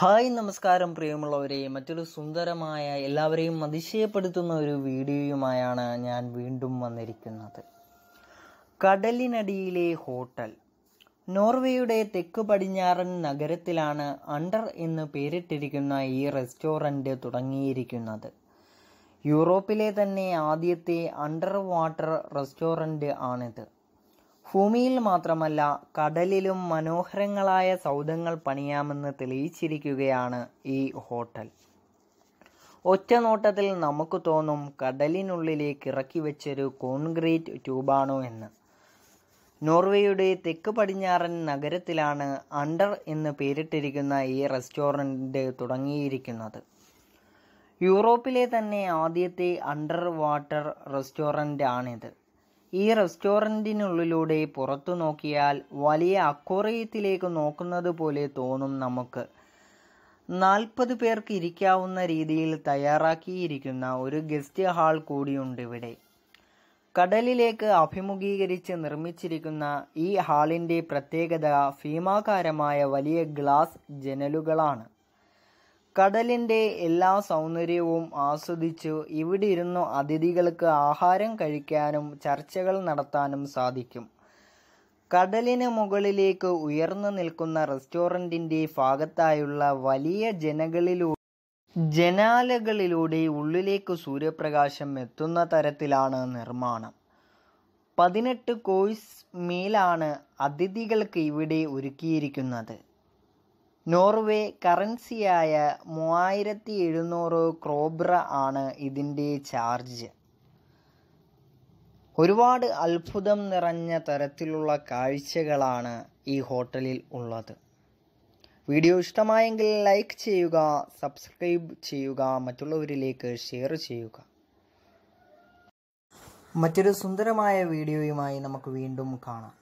hi നമസ്കാരം പ്രിയമുള്ളവരെ മറ്റൊരു സുന്ദരമായ എല്ലാവരെയും അതിശയപ്പെടുത്തുന്ന ഒരു വീഡിയോയുമായാണ് ഞാൻ വീണ്ടും വന്നിരിക്കുന്നത് കടലിനടിയിലെ ഹോട്ടൽ നോർവേയുടെ തെക്ക് പടിഞ്ഞാറൻ നഗരത്തിലാണ് അണ്ടർ എന്ന് പേരിട്ടിരിക്കുന്ന ഈ റെസ്റ്റോറൻറ്റ് തുടങ്ങിയിരിക്കുന്നത് യൂറോപ്പിലെ തന്നെ ആദ്യത്തെ അണ്ടർ വാട്ടർ റെസ്റ്റോറൻറ്റ് ആണിത് ഭൂമിയിൽ മാത്രമല്ല കടലിലും മനോഹരങ്ങളായ സൗധങ്ങൾ പണിയാമെന്ന് തെളിയിച്ചിരിക്കുകയാണ് ഈ ഹോട്ടൽ ഒറ്റ നോട്ടത്തിൽ നമുക്ക് തോന്നും കടലിനുള്ളിലേക്ക് ഇറക്കി വെച്ചൊരു കോൺക്രീറ്റ് ട്യൂബാണോ എന്ന് നോർവേയുടെ തെക്ക് പടിഞ്ഞാറൻ നഗരത്തിലാണ് അണ്ടർ എന്ന് പേരിട്ടിരിക്കുന്ന ഈ റെസ്റ്റോറൻറ്റ് തുടങ്ങിയിരിക്കുന്നത് യൂറോപ്പിലെ തന്നെ ആദ്യത്തെ അണ്ടർ വാട്ടർ റെസ്റ്റോറൻ്റ് ആണിത് ഈ റെസ്റ്റോറൻറ്റിനുള്ളിലൂടെ പുറത്തു നോക്കിയാൽ വലിയ അക്വറിയത്തിലേക്ക് നോക്കുന്നത് പോലെ തോന്നും നമുക്ക് നാൽപ്പത് പേർക്ക് ഇരിക്കാവുന്ന രീതിയിൽ തയ്യാറാക്കിയിരിക്കുന്ന ഒരു ഗസ്റ്റ് ഹാൾ കൂടിയുണ്ട് ഇവിടെ കടലിലേക്ക് അഭിമുഖീകരിച്ച് നിർമ്മിച്ചിരിക്കുന്ന ഈ ഹാളിൻ്റെ പ്രത്യേകത ഭീമാകാരമായ വലിയ ഗ്ലാസ് ജനലുകളാണ് കടലിൻ്റെ എല്ലാ സൗന്ദര്യവും ആസ്വദിച്ചു ഇവിടെ ഇരുന്നു അതിഥികൾക്ക് ആഹാരം കഴിക്കാനും ചർച്ചകൾ നടത്താനും സാധിക്കും കടലിന് മുകളിലേക്ക് ഉയർന്നു നിൽക്കുന്ന റെസ്റ്റോറൻറ്റിൻ്റെ ഭാഗത്തായുള്ള വലിയ ജനകളിലൂടെ ജനാലകളിലൂടെ ഉള്ളിലേക്ക് സൂര്യപ്രകാശം എത്തുന്ന തരത്തിലാണ് നിർമ്മാണം പതിനെട്ട് കോഴ്സ് മീലാണ് അതിഥികൾക്ക് ഇവിടെ ഒരുക്കിയിരിക്കുന്നത് നോർവേ കറൻസിയായ മൂവായിരത്തി എഴുന്നൂറ് ക്രോബ്ര ആണ് ഇതിൻ്റെ ചാർജ് ഒരുപാട് അത്ഭുതം നിറഞ്ഞ തരത്തിലുള്ള കാഴ്ചകളാണ് ഈ ഹോട്ടലിൽ ഉള്ളത് വീഡിയോ ഇഷ്ടമായെങ്കിൽ ലൈക്ക് ചെയ്യുക സബ്സ്ക്രൈബ് ചെയ്യുക മറ്റുള്ളവരിലേക്ക് ഷെയർ ചെയ്യുക മറ്റൊരു സുന്ദരമായ വീഡിയോയുമായി നമുക്ക് വീണ്ടും കാണാം